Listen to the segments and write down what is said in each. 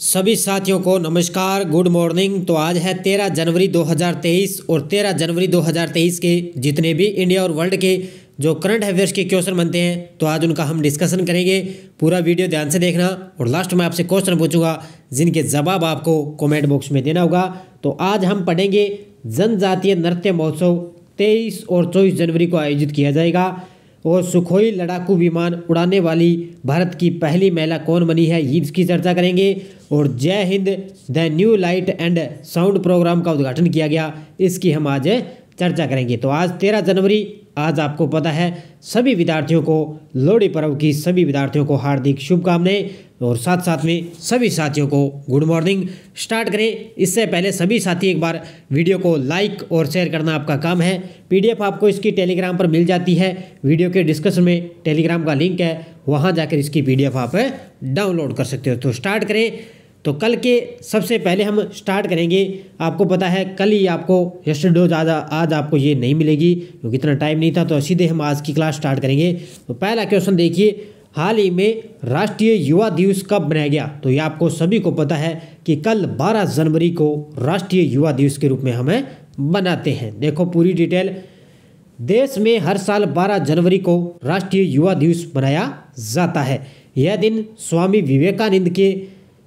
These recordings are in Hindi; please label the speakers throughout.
Speaker 1: सभी साथियों को नमस्कार गुड मॉर्निंग तो आज है 13 जनवरी 2023 और 13 जनवरी 2023 के जितने भी इंडिया और वर्ल्ड के जो करंट अफेयर्स के क्वेश्चन बनते हैं तो आज उनका हम डिस्कशन करेंगे पूरा वीडियो ध्यान से देखना और लास्ट में आपसे क्वेश्चन पूछूंगा जिनके जवाब आपको कमेंट बॉक्स में देना होगा तो आज हम पढ़ेंगे जनजातीय नृत्य महोत्सव तेईस और चौबीस जनवरी को आयोजित किया जाएगा और सुखोई लड़ाकू विमान उड़ाने वाली भारत की पहली महिला कौन बनी है इसकी चर्चा करेंगे और Jai Hind the new light and sound programme का उद्घाटन किया गया इसकी हम आज चर्चा करेंगे तो आज तेरह जनवरी आज आपको पता है सभी विद्यार्थियों को लोहड़ी पर्व की सभी विद्यार्थियों को हार्दिक शुभकामनाएं और साथ साथ में सभी साथियों को गुड मॉर्निंग स्टार्ट करें इससे पहले सभी साथी एक बार वीडियो को लाइक और शेयर करना आपका काम है पीडीएफ आपको इसकी टेलीग्राम पर मिल जाती है वीडियो के डिस्कशन में टेलीग्राम का लिंक है वहाँ जाकर इसकी पीडीएफ आप डाउनलोड कर सकते हो तो स्टार्ट करें तो कल के सबसे पहले हम स्टार्ट करेंगे आपको पता है कल ही आपको डोज आज आज आपको ये नहीं मिलेगी क्योंकि इतना टाइम नहीं था तो सीधे हम आज की क्लास स्टार्ट करेंगे तो पहला क्वेश्चन देखिए हाल ही में राष्ट्रीय युवा दिवस कब मनाया गया तो ये आपको सभी को पता है कि कल 12 जनवरी को राष्ट्रीय युवा दिवस के रूप में हमें मनाते हैं देखो पूरी डिटेल देश में हर साल 12 जनवरी को राष्ट्रीय युवा दिवस मनाया जाता है यह दिन स्वामी विवेकानंद के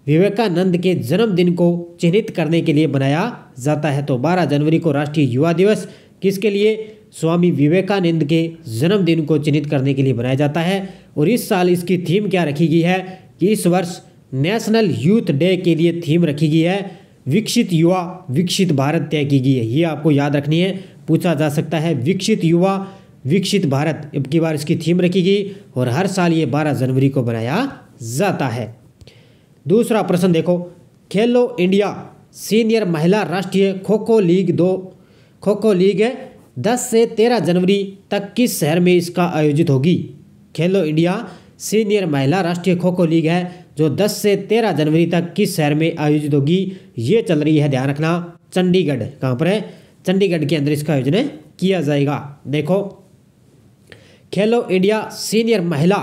Speaker 1: विवेकानंद के जन्मदिन को चिन्हित करने के लिए मनाया जाता है तो 12 जनवरी को राष्ट्रीय युवा दिवस किसके लिए स्वामी विवेकानंद के जन्मदिन को चिन्हित करने के लिए बनाया जाता है और इस साल इसकी थीम क्या रखी गई है कि इस वर्ष नेशनल यूथ डे के लिए थीम रखी गई है विकसित युवा विकसित भारत तय की गई है ये आपको याद रखनी है पूछा जा सकता है विकसित युवा विकसित भारत की बार इसकी थीम रखी गई और हर साल ये 12 जनवरी को बनाया जाता है दूसरा प्रश्न देखो खेलो इंडिया सीनियर महिला राष्ट्रीय खो खो लीग दो खो खो लीग है 10 से 13 जनवरी तक किस शहर में इसका आयोजित होगी खेलो इंडिया सीनियर महिला राष्ट्रीय खो खो लीग है जो 10 से 13 जनवरी तक किस शहर में आयोजित होगी ये चल रही है ध्यान रखना चंडीगढ़ कहाँ पर है चंडीगढ़ के अंदर इसका आयोजन किया जाएगा देखो खेलो इंडिया सीनियर महिला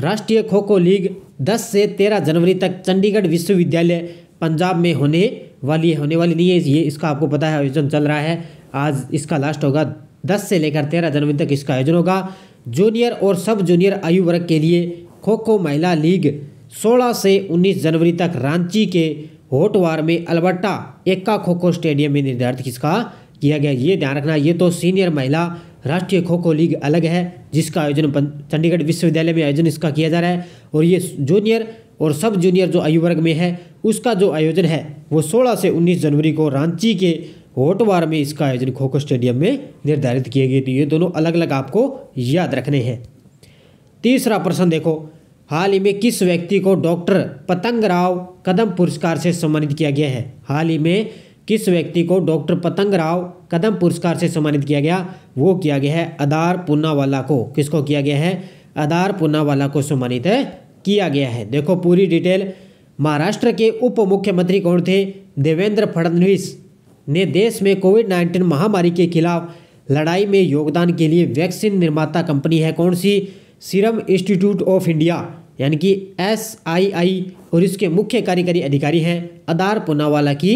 Speaker 1: राष्ट्रीय खो खो लीग 10 से 13 जनवरी तक चंडीगढ़ विश्वविद्यालय पंजाब में होने वाली होने वाली नहीं है ये इसका आपको पता है आयोजन चल रहा है आज इसका लास्ट होगा दस से लेकर तेरह जनवरी तक इसका आयोजन होगा जूनियर और सब जूनियर आयु वर्ग के लिए खो खो महिला लीग सोलह से उन्नीस जनवरी तक रांची के होटवार में अलबट्टा एक्का खो खो स्टेडियम में निर्धारित किसका किया गया ये ध्यान रखना ये तो सीनियर महिला राष्ट्रीय खो खो लीग अलग है जिसका आयोजन चंडीगढ़ विश्वविद्यालय में आयोजन इसका किया जा रहा है और ये जूनियर और सब जूनियर जो आयु वर्ग में है उसका जो आयोजन है वो 16 से 19 जनवरी को रांची के होटवार में इसका आयोजन खोखो स्टेडियम में निर्धारित किए गए तो ये दोनों अलग अलग आपको याद रखने हैं तीसरा प्रश्न देखो हाल ही में किस व्यक्ति को डॉक्टर पतंग राव कदम पुरस्कार से सम्मानित किया गया है हाल ही में किस व्यक्ति को डॉक्टर पतंग राव कदम पुरस्कार से सम्मानित किया गया वो किया गया है अदार पुनावाला को किसको किया गया है अदार पुनावाला को सम्मानित किया गया है देखो पूरी डिटेल महाराष्ट्र के उप मुख्यमंत्री कौन थे देवेंद्र फडणवीस ने देश में कोविड 19 महामारी के खिलाफ लड़ाई में योगदान के लिए वैक्सीन निर्माता कंपनी है कौन सी सीरम इंस्टीट्यूट ऑफ इंडिया यानी कि एस आई आई और इसके मुख्य कार्यकारी अधिकारी हैं अदार पुनावाला की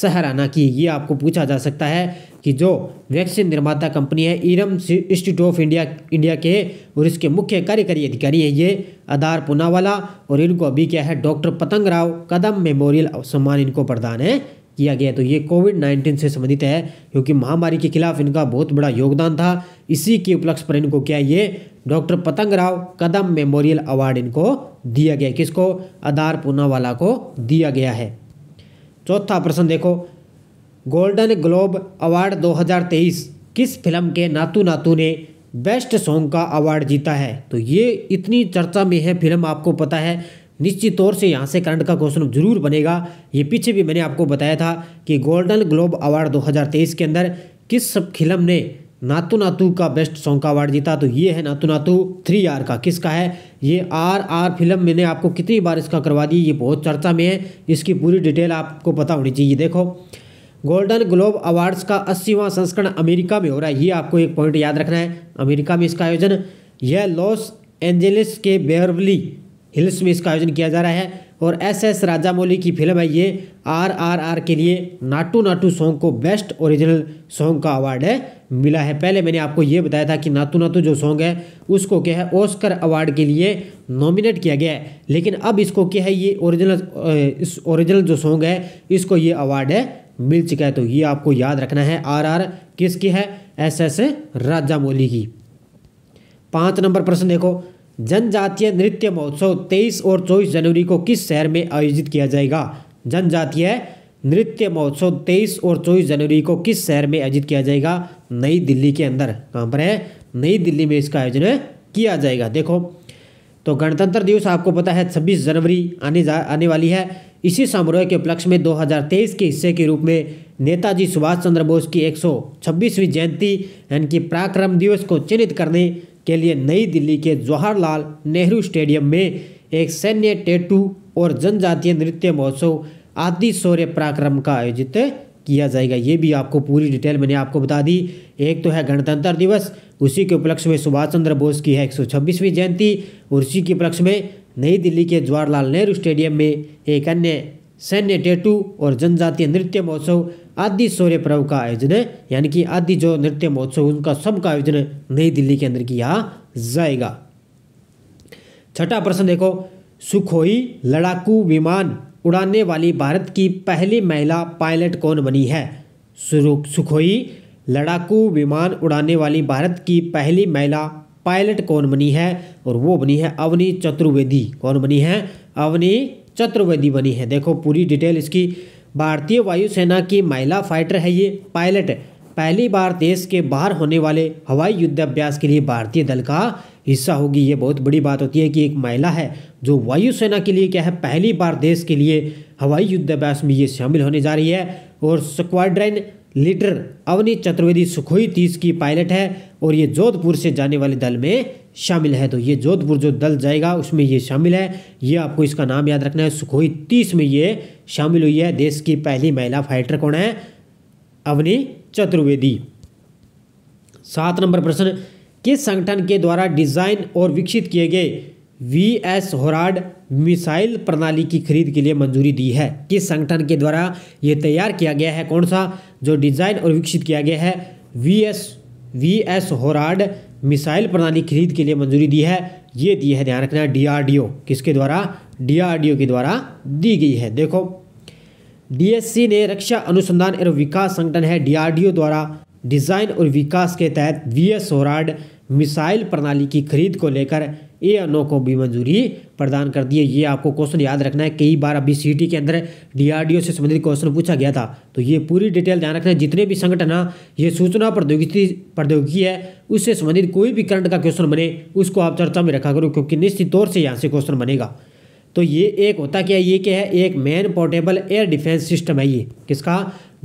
Speaker 1: सहराना की ये आपको पूछा जा सकता है कि जो वैक्सीन निर्माता कंपनी है Serum Institute of India India के और इसके मुख्य कार्यकारी अधिकारी हैं ये अदार पुनावाला और इनको अभी क्या है डॉक्टर पतंग राव कदम मेमोरियल सम्मान इनको प्रदान है किया गया तो ये कोविड नाइन्टीन से संबंधित है क्योंकि महामारी के खिलाफ इनका बहुत बड़ा योगदान था इसी के उपलक्ष्य पर इनको क्या ये डॉक्टर पतंग राव कदम मेमोरियल अवार्ड इनको दिया गया किसको अदार पूनावाला को दिया गया है चौथा प्रश्न देखो गोल्डन ग्लोब अवार्ड 2023 किस फिल्म के नातू नातू ने बेस्ट सॉन्ग का अवार्ड जीता है तो ये इतनी चर्चा में है फिल्म आपको पता है निश्चित तौर से यहाँ से करंट का क्वेश्चन जरूर बनेगा ये पीछे भी मैंने आपको बताया था कि गोल्डन ग्लोब अवार्ड 2023 के अंदर किस फिल्म ने नातू नातू का बेस्ट सॉन्ग का अवार्ड जीता तो ये है नातू नातू थ्री आर का किसका है ये आर आर फिल्म मैंने आपको कितनी बार इसका करवा दी ये बहुत चर्चा में है इसकी पूरी डिटेल आपको पता होनी चाहिए देखो गोल्डन ग्लोब अवार्ड्स का अस्सीवां संस्करण अमेरिका में हो रहा है ये आपको एक पॉइंट याद रखना है अमेरिका में इसका आयोजन यह लॉस एंजलिस के बेरवली हिल्स में इसका आयोजन किया जा रहा है और एस एस राजामौली की फिल्म है ये आर आर आर के लिए नाटू नाटू सॉन्ग को बेस्ट ओरिजिनल सॉन्ग का अवार्ड है मिला है पहले मैंने आपको ये बताया था कि नातू नातू जो सॉन्ग है उसको क्या है ऑस्कर अवार्ड के लिए नॉमिनेट किया गया है लेकिन अब इसको क्या है ये ओरिजिनल इस ओरिजिनल जो सॉन्ग है इसको ये अवार्ड है मिल चुका है तो ये आपको याद रखना है आर आर किसकी है एस एस राजामौली की पाँच नंबर प्रश्न देखो जनजातीय नृत्य महोत्सव 23 और 24 जनवरी को किस शहर में आयोजित किया जाएगा जनजातीय नृत्य महोत्सव 23 और 24 जनवरी को किस शहर में आयोजित किया जाएगा नई दिल्ली के अंदर कहाँ पर है नई दिल्ली में इसका आयोजन किया जाएगा देखो तो गणतंत्र दिवस आपको पता है 26 जनवरी आने जा आने वाली है इसी समारोह के उपलक्ष्य में 2023 के हिस्से के रूप में नेताजी सुभाष चंद्र बोस की एक जयंती यानी कि पराक्रम दिवस को चिन्हित करने के लिए नई दिल्ली के जवाहरलाल नेहरू स्टेडियम में एक सैन्य टेटू और जनजातीय नृत्य महोत्सव आदि शौर्य पराक्रम का आयोजित किया जाएगा ये भी आपको पूरी डिटेल मैंने आपको बता दी एक तो है गणतंत्र दिवस उसी के उपलक्ष्य में सुभाष चंद्र बोस की है एक जयंती और उसी के उपलक्ष्य में नई दिल्ली के जवाहरलाल नेहरू स्टेडियम में एक अन्य सैन्य टैटू और जनजातीय नृत्य महोत्सव आदि सौर्य पर्व का आयोजन है यानी कि आदि जो नृत्य महोत्सव उनका सब का आयोजन नई दिल्ली के अंदर किया जाएगा छठा प्रश्न देखो सुखोई लड़ाकू विमान उड़ाने वाली भारत की पहली महिला पायलट कौन बनी है सुखोई लड़ाकू विमान उड़ाने वाली भारत की पहली महिला पायलट कौन बनी है और वो बनी है अवनी चतुर्वेदी कौन बनी है अवनी चतुर्वेदी बनी है देखो पूरी डिटेल इसकी भारतीय वायुसेना की महिला फाइटर है ये पायलट पहली बार देश के बाहर होने वाले हवाई युद्धाभ्यास के लिए भारतीय दल का हिस्सा होगी ये बहुत बड़ी बात होती है कि एक महिला है जो वायुसेना के लिए क्या है पहली बार देश के लिए हवाई युद्धाभ्यास में ये शामिल होने जा रही है और squadron leader Avani Chaturvedi Sukhoi तीस की पायलट है और ये जोधपुर से जाने वाले दल में शामिल है तो ये जोधपुर जो दल जाएगा उसमें ये शामिल है ये आपको इसका नाम याद रखना है सुखोई तीस में ये शामिल हुई है देश की पहली महिला फाइटर कौन है अवनी चतुर्वेदी सात नंबर प्रश्न किस संगठन के द्वारा डिजाइन और विकसित किए गए वी एस होराड मिसाइल प्रणाली की खरीद के लिए मंजूरी दी है किस संगठन के द्वारा ये तैयार किया गया है कौन सा जो डिजाइन और विकसित किया गया है वी एस वी एस होराड मिसाइल प्रणाली खरीद के लिए मंजूरी दी है ये दी है ध्यान रखना डीआरडीओ किसके द्वारा डीआरडीओ के द्वारा दी गई है देखो डीएससी ने रक्षा अनुसंधान एवं विकास संगठन है डीआरडीओ द्वारा डिजाइन और विकास के तहत वी एस मिसाइल प्रणाली की खरीद को लेकर ए या नो को भी मंजूरी प्रदान कर दी है ये आपको क्वेश्चन याद रखना है कई बार अभी सीटी के अंदर डीआरडीओ से संबंधित क्वेश्चन पूछा गया था तो ये पूरी डिटेल ध्यान रखना है जितने भी संगठन है ये सूचना प्रौद्योगिकी प्रौद्योगिकी है उससे संबंधित कोई भी करंट का क्वेश्चन बने उसको आप चर्चा में रखा करो क्योंकि निश्चित तौर से यहाँ से क्वेश्चन बनेगा तो ये एक होता क्या है ये क्या है एक man portable air defence system है ये किसका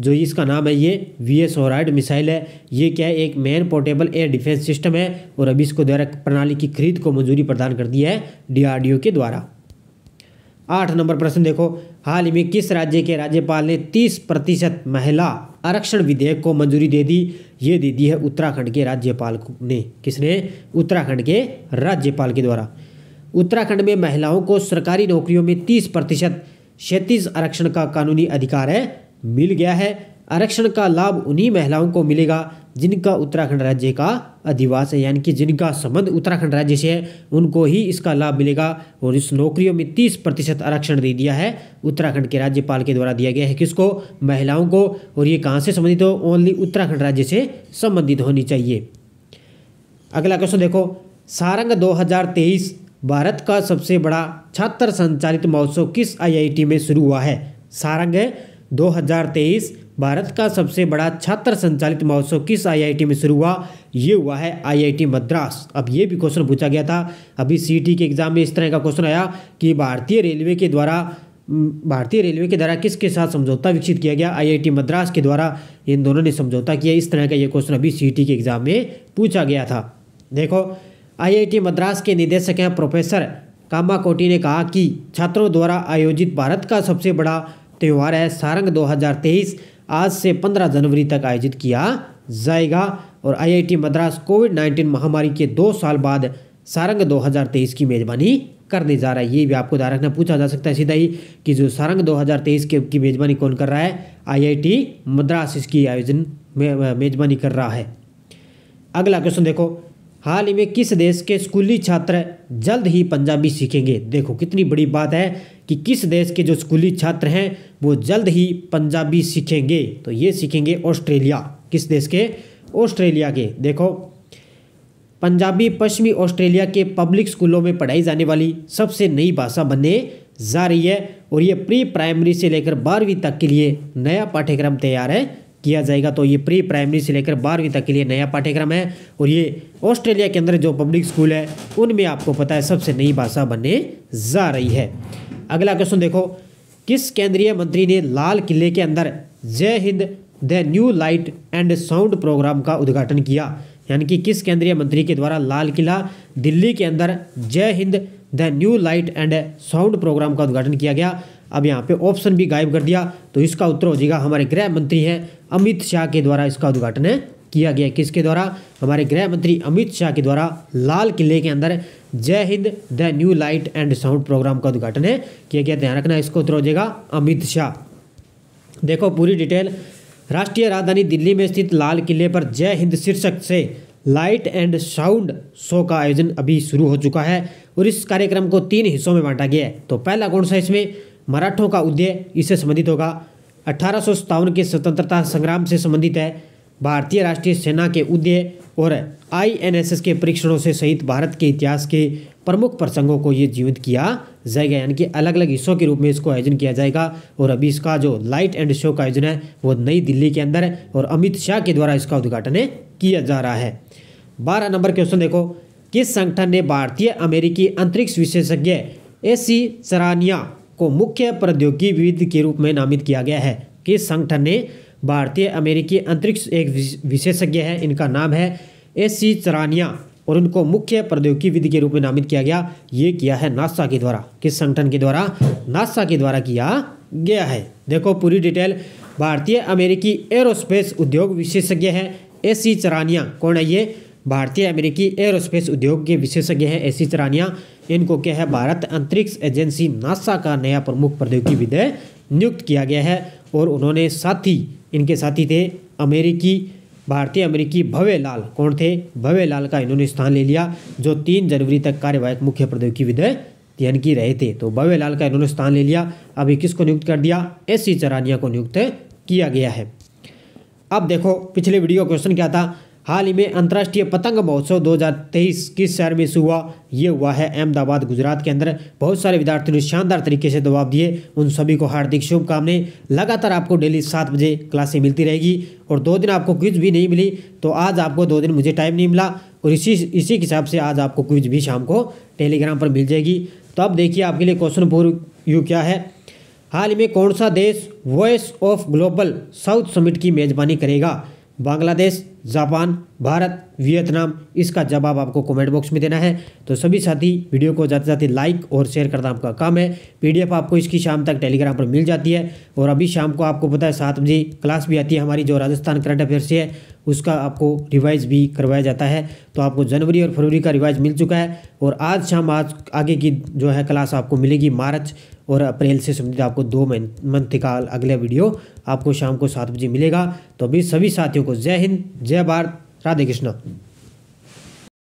Speaker 1: जो इसका नाम है ये वी एस ओराइड मिसाइल है ये क्या है एक man portable air defence system है और अभी इसको द्वारा प्रणाली की खरीद को मंजूरी प्रदान कर दी है डी के द्वारा आठ नंबर प्रश्न देखो हाल ही में किस राज्य के राज्यपाल ने तीस प्रतिशत महिला आरक्षण विधेयक को मंजूरी दे दी ये दे दी है उत्तराखंड के राज्यपाल ने किसने उत्तराखंड के राज्यपाल के द्वारा उत्तराखंड में महिलाओं को सरकारी नौकरियों में तीस प्रतिशत क्षैतीस आरक्षण का कानूनी अधिकार है मिल गया है आरक्षण का लाभ उन्हीं महिलाओं को मिलेगा जिनका उत्तराखंड राज्य का अधिवास है यानी कि जिनका संबंध उत्तराखंड राज्य से है उनको ही इसका लाभ मिलेगा और इस नौकरियों में तीस प्रतिशत आरक्षण दे दिया है उत्तराखंड के राज्यपाल के द्वारा दिया गया है किसको महिलाओं को और ये कहाँ से संबंधित हो ओनली उत्तराखंड राज्य से संबंधित होनी चाहिए अगला क्वेश्चन देखो सारंग दो भारत का सबसे बड़ा छात्र संचालित महोत्सव किस आईआईटी में शुरू हुआ है सारंग है दो भारत का सबसे बड़ा छात्र संचालित महोत्सव किस आईआईटी में शुरू हुआ ये हुआ है आईआईटी मद्रास अब ये भी क्वेश्चन पूछा गया था अभी सीटी के एग्जाम में इस तरह का क्वेश्चन आया कि भारतीय रेलवे के द्वारा भारतीय रेलवे के द्वारा किसके साथ समझौता विकसित किया गया आईआईटी मद्रास के द्वारा इन दोनों ने समझौता किया इस तरह का ये क्वेश्चन अभी सी के एग्जाम में पूछा गया था देखो आईआईटी मद्रास के निदेशक हैं प्रोफेसर कामा कोटी ने कहा कि छात्रों द्वारा आयोजित भारत का सबसे बड़ा त्यौहार है सारंग 2023 आज से 15 जनवरी तक आयोजित किया जाएगा और आईआईटी मद्रास कोविड 19 महामारी के दो साल बाद सारंग 2023 की मेज़बानी करने जा रहा है ये भी आपको धारक रखना पूछा जा सकता है सीधा ही कि जो सारंग 2023 के की मेज़बानी कौन कर रहा है आईआईटी मद्रास इसकी आयोजन में मेज़बानी कर रहा है अगला क्वेश्चन देखो हाल ही में किस देश के स्कूली छात्र जल्द ही पंजाबी सीखेंगे देखो कितनी बड़ी बात है कि किस देश के जो स्कूली छात्र हैं वो जल्द ही पंजाबी सीखेंगे तो ये सीखेंगे ऑस्ट्रेलिया किस देश के ऑस्ट्रेलिया के देखो पंजाबी पश्चिमी ऑस्ट्रेलिया के पब्लिक स्कूलों में पढ़ाई जाने वाली सबसे नई भाषा बनने जा रही है और ये प्री प्राइमरी से लेकर बारहवीं तक के लिए नया पाठ्यक्रम तैयार है किया जाएगा तो ये प्री प्राइमरी से लेकर बारहवीं तक के लिए नया पाठ्यक्रम है और ये ऑस्ट्रेलिया के अंदर जो पब्लिक स्कूल है उनमें आपको पता है सबसे नई भाषा बनने जा रही है अगला क्वेश्चन देखो किस केंद्रीय मंत्री ने लाल किले के अंदर Jai Hind the new light and sound programme का उद्घाटन किया यानी कि किस केंद्रीय मंत्री के द्वारा लाल किला दिल्ली के अंदर Jai Hind the new light and sound programme का उद्घाटन किया गया अब यहाँ पे ऑप्शन भी गायब कर दिया तो इसका उत्तर हो जाएगा हमारे गृह मंत्री हैं अमित शाह के द्वारा इसका उद्घाटन किया गया किसके द्वारा हमारे गृह मंत्री अमित शाह के द्वारा लाल किले के अंदर Jai Hind the new light and sound programme का उद्घाटन है किया गया ध्यान रखना इसको उत्तर हो जाएगा अमित शाह देखो पूरी डिटेल राष्ट्रीय राजधानी दिल्ली में स्थित लाल किले पर जय हिंद शीर्षक से लाइट एंड साउंड शो का आयोजन अभी शुरू हो चुका है और इस कार्यक्रम को तीन हिस्सों में बांटा गया है तो पहला कौन सा इसमें मराठों का उदय इससे संबंधित होगा अठारह के स्वतंत्रता संग्राम से संबंधित है भारतीय राष्ट्रीय सेना के उदय और आईएनएसएस के परीक्षणों से सहित भारत के इतिहास के प्रमुख प्रसंगों को ये जीवित किया जाएगा यानी कि अलग अलग हिस्सों के रूप में इसको आयोजन किया जाएगा और अभी इसका जो लाइट एंड शो का आयोजन है वो नई दिल्ली के अंदर है और अमित शाह के द्वारा इसका उद्घाटन किया जा रहा है बारह नंबर क्वेश्चन देखो किस संगठन ने भारतीय अमेरिकी अंतरिक्ष विशेषज्ञ एस सी सरानिया को मुख्य प्रौद्योगिकी विद के रूप में नामित किया गया है किस संगठन ने भारतीय अमेरिकी अंतरिक्ष एक विशेषज्ञ है इनका नाम है एस सी चरानिया और उनको मुख्य प्रौद्योगिकी विधि के रूप में नामित किया गया ये किया है नासा के द्वारा किस संगठन के द्वारा नासा के द्वारा किया गया है देखो पूरी डिटेल भारतीय अमेरिकी एरोस्पेस उद्योग विशेषज्ञ है एस सी चरानिया कौन है ये भारतीय अमेरिकी एयरोस्पेस उद्योग के विशेषज्ञ हैं ऐसी सरानिया इनको क्या है भारत अंतरिक्ष एजेंसी नासा का नया प्रमुख प्रौद्योगिकी विदय नियुक्त किया गया है और उन्होंने साथी इनके साथी थे अमेरिकी भारतीय अमेरिकी भव्य लाल कौन थे भव्य लाल का इन्होंने स्थान ले लिया जो तीन जनवरी तक कार्यवाहक मुख्य प्रौद्योगिकी विदय यानी कि रहे थे तो भव्य लाल का इन्होंने स्थान ले लिया अभी किसको नियुक्त कर दिया एस सी चरानिया को नियुक्त किया गया है अब देखो पिछले वीडियो क्वेश्चन क्या था हाल ही में अंतर्राष्ट्रीय पतंग महोत्सव 2023 किस शहर में हुआ ये हुआ है अहमदाबाद गुजरात के अंदर बहुत सारे विद्यार्थियों ने शानदार तरीके से जवाब दिए उन सभी को हार्दिक शुभकामनाएं लगातार आपको डेली सात बजे क्लासें मिलती रहेगी और दो दिन आपको क्विज भी नहीं मिली तो आज आपको दो दिन मुझे टाइम नहीं मिला और इसी इसी के हिसाब से आज आपको क्विज भी शाम को टेलीग्राम पर मिल जाएगी तो अब देखिए आपके लिए क्वेश्चन पूर्व यू क्या है हाल ही में कौन सा देश voice of global south summit की मेज़बानी करेगा बांग्लादेश जापान भारत वियतनाम इसका जवाब आपको कमेंट बॉक्स में देना है तो सभी साथी वीडियो को जाते जाते लाइक और शेयर करना आपका काम है पीडीएफ आपको इसकी शाम तक टेलीग्राम पर मिल जाती है और अभी शाम को आपको पता है सात बजे क्लास भी आती है हमारी जो राजस्थान करंट अफेयर से है उसका आपको रिवाइज भी करवाया जाता है तो आपको जनवरी और फरवरी का रिवाइज मिल चुका है और आज शाम आज आगे की जो है क्लास आपको मिलेगी मार्च और अप्रैल से संबंधित आपको दो मंथ का अगला वीडियो आपको शाम को सात बजे मिलेगा तो अभी सभी साथियों को जय हिंद जय जय भारत राधे कृष्ण